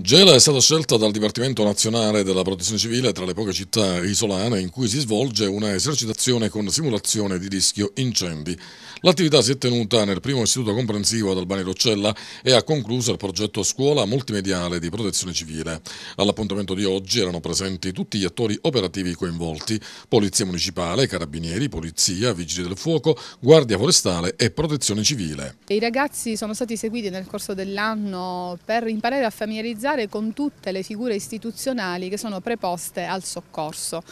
Gela è stata scelta dal Dipartimento Nazionale della Protezione Civile tra le poche città isolane in cui si svolge una esercitazione con simulazione di rischio incendi. L'attività si è tenuta nel primo istituto comprensivo ad Albani Roccella e ha concluso il progetto Scuola Multimediale di Protezione Civile. All'appuntamento di oggi erano presenti tutti gli attori operativi coinvolti, Polizia Municipale, Carabinieri, Polizia, Vigili del Fuoco, Guardia Forestale e Protezione Civile. I ragazzi sono stati seguiti nel corso dell'anno per imparare a familiarizzare solidarizzare con tutte le figure istituzionali che sono preposte al soccorso.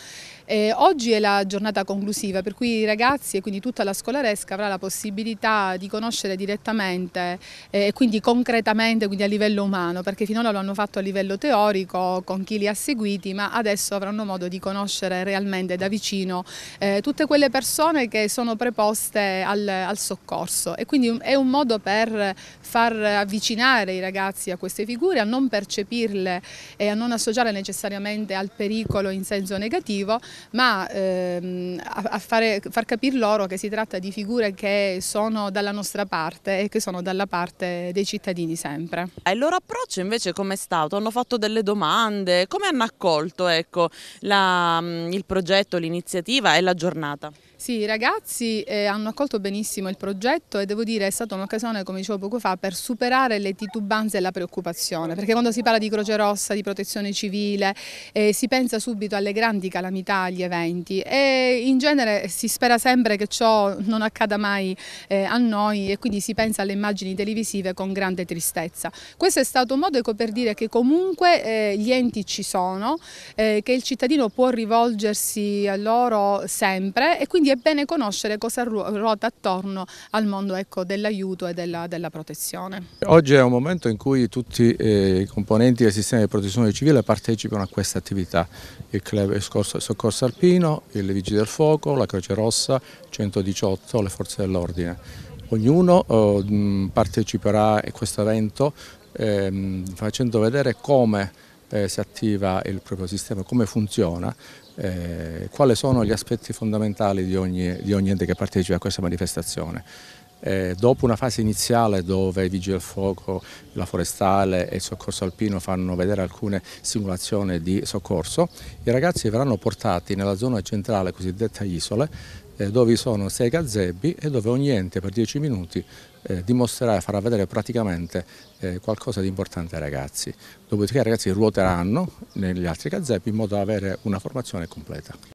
Eh, oggi è la giornata conclusiva per cui i ragazzi e quindi tutta la scolaresca avrà la possibilità di conoscere direttamente eh, e eh, quindi concretamente quindi a livello umano perché finora lo hanno fatto a livello teorico con chi li ha seguiti ma adesso avranno modo di conoscere realmente da vicino eh, tutte quelle persone che sono preposte al, al soccorso e quindi è un modo per far avvicinare i ragazzi a queste figure, a non percepirle e a non associare necessariamente al pericolo in senso negativo ma ehm, a, fare, far capire loro che si tratta di figure che sono dalla nostra parte e che sono dalla parte dei cittadini sempre. E il loro approccio invece com'è stato? Hanno fatto delle domande? Come hanno accolto ecco, la, mm, il progetto, l'iniziativa e la giornata? Sì, i ragazzi eh, hanno accolto benissimo il progetto e devo dire è stata un'occasione, come dicevo poco fa, per superare le titubanze e la preoccupazione, perché quando si parla di Croce Rossa, di protezione civile, eh, si pensa subito alle grandi calamità gli eventi e in genere si spera sempre che ciò non accada mai eh, a noi e quindi si pensa alle immagini televisive con grande tristezza. Questo è stato un modo ecco, per dire che comunque eh, gli enti ci sono, eh, che il cittadino può rivolgersi a loro sempre e quindi è bene conoscere cosa ruota attorno al mondo ecco, dell'aiuto e della, della, protezione. Oggi è un momento in cui tutti eh, i componenti del sistema di protezione civile partecipano a questa attività, il club soccorso Corso Alpino, il Vigili del Fuoco, la Croce Rossa, 118, le Forze dell'Ordine. Ognuno eh, parteciperà a questo evento eh, facendo vedere come eh, si attiva il proprio sistema, come funziona, eh, quali sono gli aspetti fondamentali di ogni, di ogni ente che partecipa a questa manifestazione. Eh, dopo una fase iniziale dove i vigili del fuoco, la forestale e il soccorso alpino fanno vedere alcune simulazioni di soccorso, i ragazzi verranno portati nella zona centrale cosiddetta isole eh, dove vi sono sei gazebi e dove ogni ente per dieci minuti eh, dimostrerà e farà vedere praticamente eh, qualcosa di importante ai ragazzi. Dopodiché i ragazzi ruoteranno negli altri gazebi in modo da avere una formazione completa.